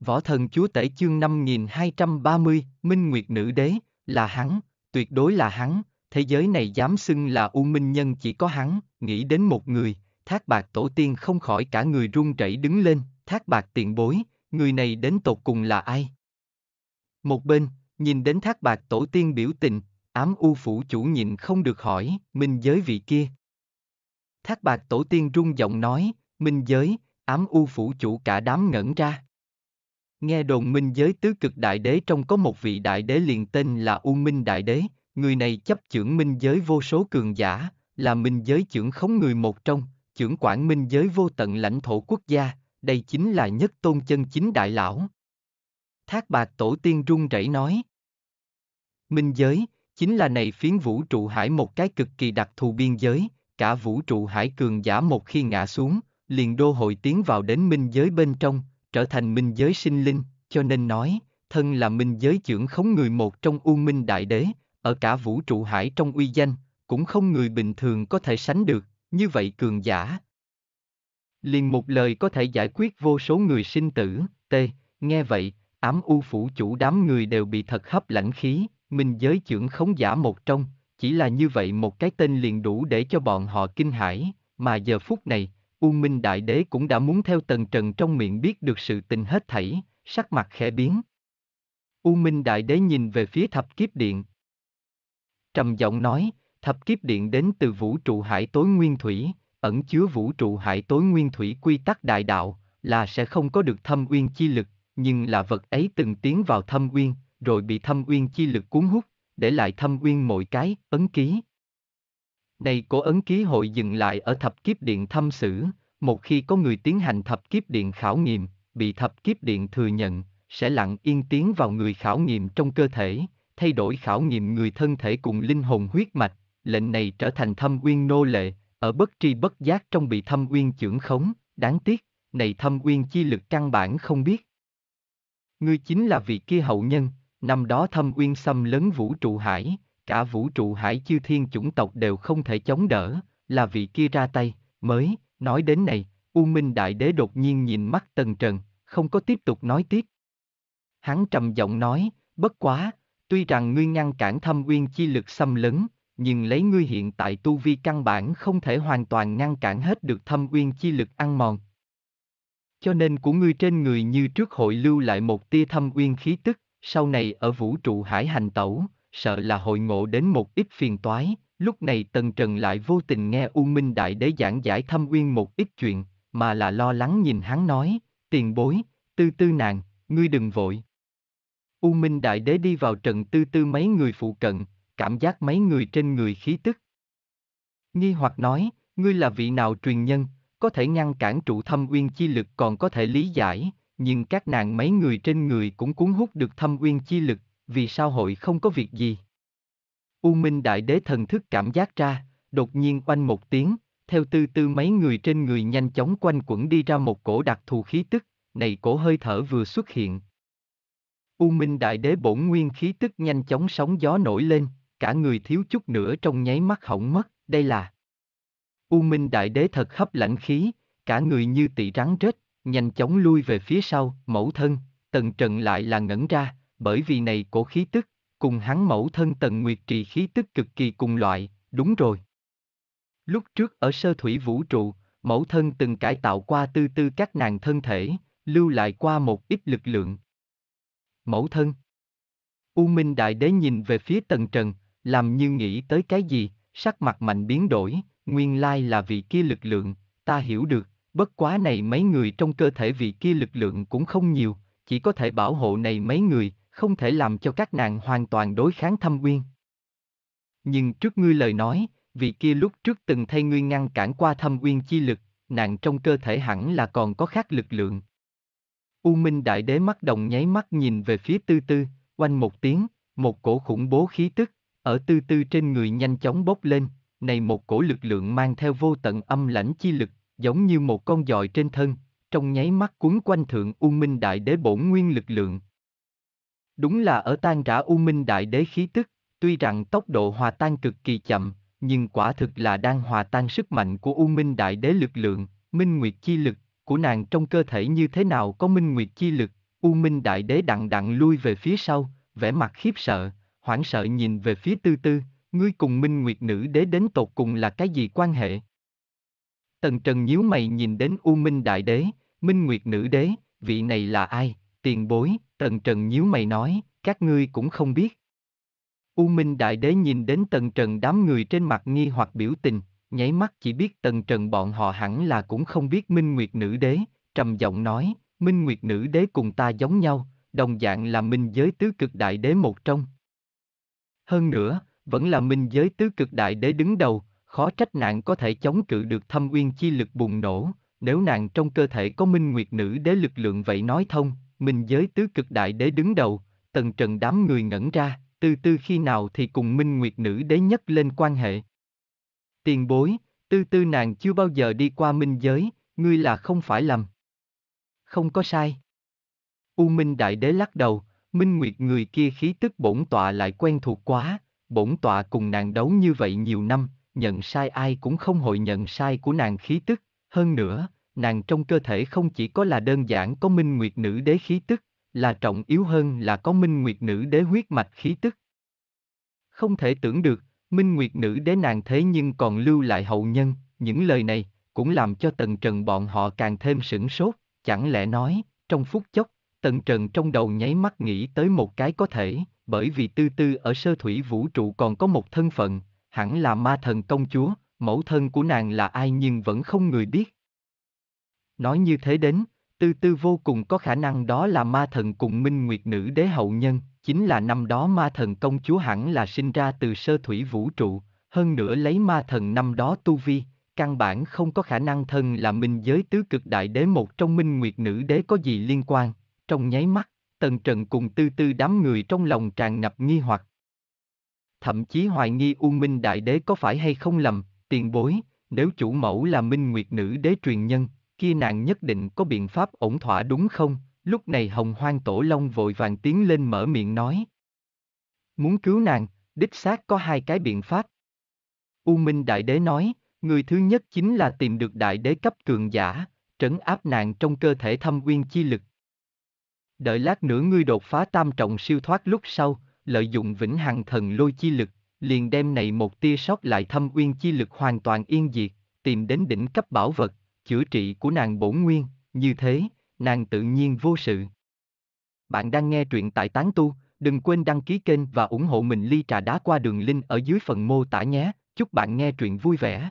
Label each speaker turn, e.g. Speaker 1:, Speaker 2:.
Speaker 1: Võ thần chúa tể chương 5230, Minh Nguyệt Nữ Đế, là hắn, tuyệt đối là hắn, thế giới này dám xưng là u minh nhân chỉ có hắn, nghĩ đến một người, thác bạc tổ tiên không khỏi cả người run rẩy đứng lên, thác bạc tiền bối, người này đến tột cùng là ai? Một bên, nhìn đến thác bạc tổ tiên biểu tình, ám u phủ chủ nhịn không được hỏi, minh giới vị kia. Thác bạc tổ tiên rung giọng nói, minh giới, ám u phủ chủ cả đám ngẩn ra. Nghe đồn minh giới tứ cực đại đế trong có một vị đại đế liền tên là U Minh Đại Đế, người này chấp chưởng minh giới vô số cường giả, là minh giới trưởng khống người một trong, trưởng quản minh giới vô tận lãnh thổ quốc gia, đây chính là nhất tôn chân chính đại lão. Thác bạc tổ tiên run rẩy nói. Minh giới, chính là này phiến vũ trụ hải một cái cực kỳ đặc thù biên giới, cả vũ trụ hải cường giả một khi ngã xuống, liền đô hội tiến vào đến minh giới bên trong, trở thành minh giới sinh linh, cho nên nói, thân là minh giới trưởng khống người một trong u minh đại đế, ở cả vũ trụ hải trong uy danh, cũng không người bình thường có thể sánh được, như vậy cường giả. Liền một lời có thể giải quyết vô số người sinh tử, t, nghe vậy, ám u phủ chủ đám người đều bị thật hấp lãnh khí, minh giới trưởng khống giả một trong, chỉ là như vậy một cái tên liền đủ để cho bọn họ kinh hãi, mà giờ phút này, U Minh Đại Đế cũng đã muốn theo Tần Trần trong miệng biết được sự tình hết thảy, sắc mặt khẽ biến. U Minh Đại Đế nhìn về phía thập kiếp điện. Trầm giọng nói, thập kiếp điện đến từ vũ trụ hải tối nguyên thủy, ẩn chứa vũ trụ hải tối nguyên thủy quy tắc đại đạo, là sẽ không có được thâm uyên chi lực, nhưng là vật ấy từng tiến vào thâm uyên, rồi bị thâm uyên chi lực cuốn hút, để lại thâm uyên mọi cái, ấn ký, này cố ấn ký hội dừng lại ở thập kiếp điện thâm xử, một khi có người tiến hành thập kiếp điện khảo nghiệm, bị thập kiếp điện thừa nhận, sẽ lặng yên tiến vào người khảo nghiệm trong cơ thể, thay đổi khảo nghiệm người thân thể cùng linh hồn huyết mạch, lệnh này trở thành thâm uyên nô lệ, ở bất tri bất giác trong bị thâm uyên trưởng khống, đáng tiếc, này thâm uyên chi lực căn bản không biết. Ngươi chính là vị kia hậu nhân, năm đó thâm uyên xâm lớn vũ trụ hải, cả vũ trụ hải chư thiên chủng tộc đều không thể chống đỡ, là vị kia ra tay, mới, nói đến này, U Minh Đại Đế đột nhiên nhìn mắt Tần Trần, không có tiếp tục nói tiếp. Hắn trầm giọng nói, bất quá, tuy rằng ngươi ngăn cản thâm uyên chi lực xâm lấn, nhưng lấy ngươi hiện tại tu vi căn bản không thể hoàn toàn ngăn cản hết được thâm uyên chi lực ăn mòn. Cho nên của ngươi trên người như trước hội lưu lại một tia thâm uyên khí tức, sau này ở vũ trụ hải hành tẩu, sợ là hội ngộ đến một ít phiền toái, lúc này Tần Trần lại vô tình nghe U Minh Đại Đế giảng giải thâm uyên một ít chuyện, mà là lo lắng nhìn hắn nói, tiền bối, tư tư nàng, ngươi đừng vội. U Minh Đại Đế đi vào trận tư tư mấy người phụ cận, cảm giác mấy người trên người khí tức. Nghi hoặc nói, ngươi là vị nào truyền nhân, có thể ngăn cản trụ thâm uyên chi lực còn có thể lý giải, nhưng các nàng mấy người trên người cũng cuốn hút được thâm uyên chi lực, vì sao hội không có việc gì? U Minh Đại Đế thần thức cảm giác ra, đột nhiên oanh một tiếng, theo tư tư mấy người trên người nhanh chóng quanh quẩn đi ra một cổ đặc thù khí tức, này cổ hơi thở vừa xuất hiện. U Minh Đại Đế bổn nguyên khí tức nhanh chóng sóng gió nổi lên, cả người thiếu chút nữa trong nháy mắt hỏng mất, đây là U Minh Đại Đế thật hấp lãnh khí, cả người như tỷ rắn rết, nhanh chóng lui về phía sau, mẫu thân, tần trần lại là ngẩn ra, bởi vì này cổ khí tức, cùng hắn mẫu thân tần nguyệt trì khí tức cực kỳ cùng loại, đúng rồi. Lúc trước ở sơ thủy vũ trụ, mẫu thân từng cải tạo qua tư tư các nàng thân thể, lưu lại qua một ít lực lượng. Mẫu thân U Minh Đại Đế nhìn về phía Tần Trần, làm như nghĩ tới cái gì, sắc mặt mạnh biến đổi, nguyên lai là vị kia lực lượng, ta hiểu được, bất quá này mấy người trong cơ thể vị kia lực lượng cũng không nhiều, chỉ có thể bảo hộ này mấy người, không thể làm cho các nàng hoàn toàn đối kháng thâm uyên. Nhưng trước ngươi lời nói, vị kia lúc trước từng thay ngươi ngăn cản qua thâm uyên chi lực, nàng trong cơ thể hẳn là còn có khác lực lượng. U Minh Đại Đế mắt đồng nháy mắt nhìn về phía Tư Tư, quanh một tiếng, một cổ khủng bố khí tức, ở Tư Tư trên người nhanh chóng bốc lên, này một cổ lực lượng mang theo vô tận âm lãnh chi lực, giống như một con dòi trên thân, trong nháy mắt cuốn quanh thượng U Minh Đại Đế bổn nguyên lực lượng, Đúng là ở tan rã U Minh Đại Đế khí tức, tuy rằng tốc độ hòa tan cực kỳ chậm, nhưng quả thực là đang hòa tan sức mạnh của U Minh Đại Đế lực lượng, Minh Nguyệt chi lực, của nàng trong cơ thể như thế nào có Minh Nguyệt chi lực, U Minh Đại Đế đặng đặng lui về phía sau, vẻ mặt khiếp sợ, hoảng sợ nhìn về phía tư tư, ngươi cùng Minh Nguyệt Nữ Đế đến tột cùng là cái gì quan hệ? Tần Trần nhíu mày nhìn đến U Minh Đại Đế, Minh Nguyệt Nữ Đế, vị này là ai, tiền bối, Tần Trần nhíu mày nói, các ngươi cũng không biết. U Minh Đại Đế nhìn đến Tần Trần đám người trên mặt nghi hoặc biểu tình, nháy mắt chỉ biết Tần Trần bọn họ hẳn là cũng không biết Minh Nguyệt Nữ Đế, trầm giọng nói, Minh Nguyệt Nữ Đế cùng ta giống nhau, đồng dạng là minh giới tứ cực đại đế một trong. Hơn nữa, vẫn là minh giới tứ cực đại đế đứng đầu, khó trách nạn có thể chống cự được thâm uyên chi lực bùng nổ, nếu nàng trong cơ thể có minh nguyệt nữ đế lực lượng vậy nói thông, Minh giới tứ cực đại đế đứng đầu, tần trần đám người ngẩn ra, từ từ khi nào thì cùng minh nguyệt nữ đế nhất lên quan hệ. Tiền bối, tư tư nàng chưa bao giờ đi qua minh giới, ngươi là không phải lầm. Không có sai. U Minh Đại Đế lắc đầu, Minh Nguyệt người kia khí tức bổn tọa lại quen thuộc quá, bổn tọa cùng nàng đấu như vậy nhiều năm, nhận sai ai cũng không hội nhận sai của nàng khí tức, hơn nữa, nàng trong cơ thể không chỉ có là đơn giản có minh nguyệt nữ đế khí tức, là trọng yếu hơn là có minh nguyệt nữ đế huyết mạch khí tức. Không thể tưởng được, minh nguyệt nữ đế nàng thế nhưng còn lưu lại hậu nhân, những lời này cũng làm cho tần trần bọn họ càng thêm sửng sốt, chẳng lẽ nói, trong phút chốc, tần trần trong đầu nháy mắt nghĩ tới một cái có thể, bởi vì tư tư ở sơ thủy vũ trụ còn có một thân phận, hẳn là ma thần công chúa, mẫu thân của nàng là ai nhưng vẫn không người biết Nói như thế đến, tư tư vô cùng có khả năng đó là ma thần cùng minh nguyệt nữ đế hậu nhân, chính là năm đó ma thần công chúa hẳn là sinh ra từ sơ thủy vũ trụ, hơn nữa lấy ma thần năm đó tu vi, căn bản không có khả năng thân là minh giới tứ cực đại đế một trong minh nguyệt nữ đế có gì liên quan, trong nháy mắt, tần trần cùng tư tư đám người trong lòng tràn ngập nghi hoặc. Thậm chí hoài nghi U Minh Đại Đế có phải hay không lầm, tiền bối, nếu chủ mẫu là Minh Nguyệt Nữ Đế truyền nhân, kia nàng nhất định có biện pháp ổn thỏa đúng không? Lúc này hồng hoang tổ long vội vàng tiến lên mở miệng nói. Muốn cứu nàng, đích xác có hai cái biện pháp. U Minh Đại Đế nói, người thứ nhất chính là tìm được Đại Đế cấp cường giả, trấn áp nàng trong cơ thể thâm nguyên chi lực. Đợi lát nữa ngươi đột phá tam trọng siêu thoát lúc sau, lợi dụng vĩnh hằng thần lôi chi lực, liền đem này một tia sót lại thâm nguyên chi lực hoàn toàn yên diệt, tìm đến đỉnh cấp bảo vật, chữa trị của nàng bổn nguyên, như thế, nàng tự nhiên vô sự. Bạn đang nghe truyện tại Tán Tu, đừng quên đăng ký kênh và ủng hộ mình ly trà đá qua đường link ở dưới phần mô tả nhé. Chúc bạn nghe truyện vui vẻ.